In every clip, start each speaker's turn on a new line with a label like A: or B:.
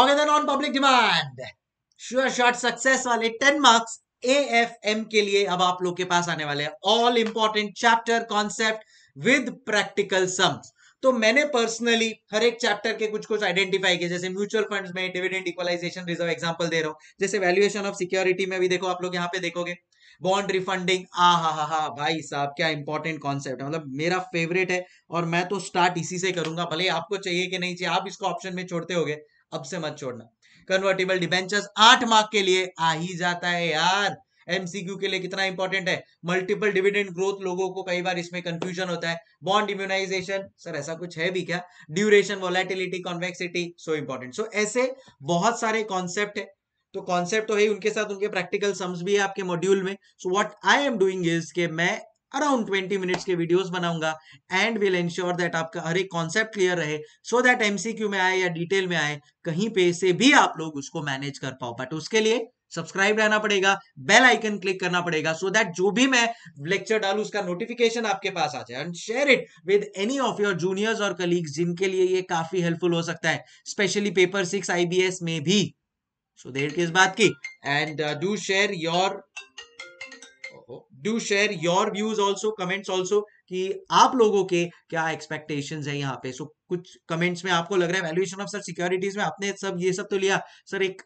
A: Okay then on public demand. Sure shot success वाले ten marks A F M के लिए अब आप लोग के पास आने वाले हैं all important chapter concept with practical sums तो मैंने पर्सनली हर एक चैप्टर के कुछ कुछ आइडेंटिफाई किए जैसे म्यूचुअल फंड्स में डिविडेंड इक्वलाइजेशन रिजर्व एग्जांपल दे रहा हूं जैसे वैल्यूएशन ऑफ सिक्योरिटी में भी देखो आप लोग यहां पे देखोगे बॉन्ड रिफंडिंग आ हा हा हा भाई साहब क्या इंपॉर्टेंट कॉन्सेप्ट है मतलब मेरा फेवरेट है और मैं तो स्टार्ट इसी से करूंगा भले आपको चाहिए कि नहीं चाहिए आप इसको ऑप्शन में छोड़ते होगे अब से मत छोड़ना कन्वर्टेबल डिबेंचर्स आठ मार्क के लिए आ ही जाता है यार एमसीक्यू के लिए कितना इंपॉर्टेंट है मल्टीपल डिविडेंड ग्रोथ लोगों को कई बार इसमें कंफ्यूजन होता है बॉन्ड इम्यूनाइजेशन सर ऐसा कुछ है भी क्या duration volatility convexity so important so ऐसे बहुत सारे कॉन्सेप्ट है तो कॉन्सेप्ट तो है उनके साथ उनके प्रैक्टिकल सम्स भी है आपके मॉड्यूल में so what I am doing is के मैं अराउंड ट्वेंटी मिनट्स के वीडियोस बनाऊंगा एंड विल इंश्योर दैट आपका हर एक कॉन्सेप्ट क्लियर रहे सो दैट एमसीक्यू में आए या डिटेल में आए कहीं पे से भी आप लोग उसको मैनेज कर पाओ बट उसके लिए सब्सक्राइब रहना पड़ेगा बेल आइकन क्लिक करना पड़ेगा सो so दैट जो भी मैं लेक्चर डालू उसका नोटिफिकेशन आपके पास आ जाए and share it with any of your juniors और कलीग्स जिनके लिए ये काफी हेल्पफुल हो सकता है स्पेशली पेपर सिक्स आईबीएस में भी सो so, देर किस बात की एंड डू शेयर योर को do share your views also comments also कि आप लोगों के क्या एक्सपेक्टेशन है यहाँ पे सो so, कुछ कमेंट्स में आपको लग रहा है वैल्यूएशन ऑफ सर सिक्योरिटीज में आपने सब ये सब तो लिया सर एक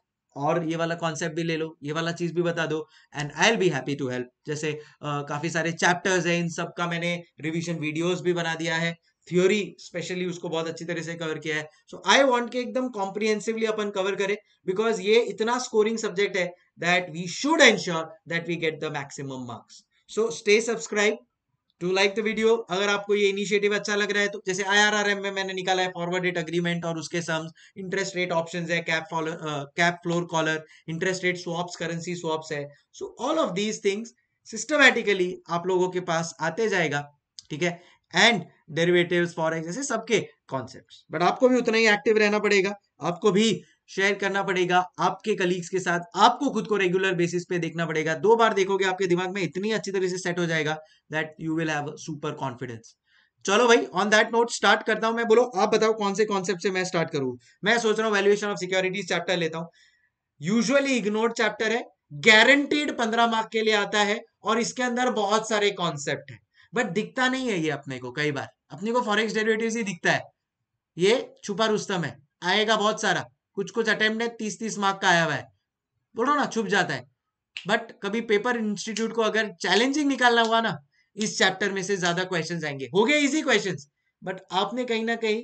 A: और ये वाला कॉन्सेप्ट भी ले लो ये वाला चीज भी बता दो and I'll be happy to help जैसे uh, काफी सारे चैप्टर्स है इन सब का मैंने रिविजन वीडियोस भी बना दिया है थ्योरी स्पेशली उसको बहुत अच्छी तरह से कवर किया है सो आई वॉन्ट के एकदम कॉम्प्रिहेंसिवली अपन कवर करें बिकॉज ये इतना स्कोरिंग सब्जेक्ट है that we should ensure that we get the maximum marks so stay subscribe to like the video अगर आपको ये इनिशिएटिव अच्छा लग रहा है तो जैसे आईआरआरएम में मैंने निकाला है रेट अग्रीमेंट और उसके सम्स इंटरेस्ट रेट ऑप्शंस है cap cap floor collar interest rate swaps currency swaps है so all of these things systematically आप लोगों के पास आते जाएगा ठीक है एंड डेरिवेटिव्स फॉरेक्स जैसे सबके कॉन्सेप्ट बट आपको भी उतना ही एक्टिव रहना पड़ेगा आपको भी शेयर करना पड़ेगा आपके कलीग्स के साथ आपको खुद को रेगुलर बेसिस पे देखना पड़ेगा दो बार देखोगे आपके दिमाग में इतनी अच्छी तरह से सेट हो जाएगा that you will have super confidence चलो भाई ऑन दैट नोट स्टार्ट करता हूं मैं बोलो आप बताओ कौन से कॉन्सेप्ट से मैं स्टार्ट करूं मैं सोच रहा हूँ वैल्यूएशन ऑफ सिक्योरिटीज चैप्टर लेता हूँ यूजुअली इग्नोर्ड चैप्टर है गारंटेड पंद्रह मार्क के लिए आता है और इसके अंदर बहुत सारे कॉन्सेप्ट है बट दिखता नहीं है ये अपने को कई बार अपने को फॉरेक्स डेरिवेटिव ही दिखता है ये छुपा रुस्तम है आएगा बहुत सारा कुछ कुछ अटेम्प्ट है तीस तीस मार्क का आया हुआ है बोलो ना छुप जाता है बट कभी पेपर इंस्टीट्यूट को अगर चैलेंजिंग निकालना हुआ ना इस चैप्टर में से ज्यादा क्वेश्चंस आएंगे हो गए इजी क्वेश्चंस बट आपने कहीं ना कहीं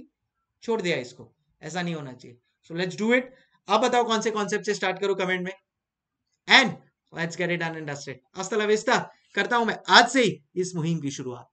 A: छोड़ दिया इसको ऐसा नहीं होना चाहिए सो लेट्स डू इट आप बताओ कौन से कॉन्सेप्ट से स्टार्ट करो कमेंट में and let's get it done industry हस्ता करता हूं मैं आज से ही इस मुहिम की शुरुआत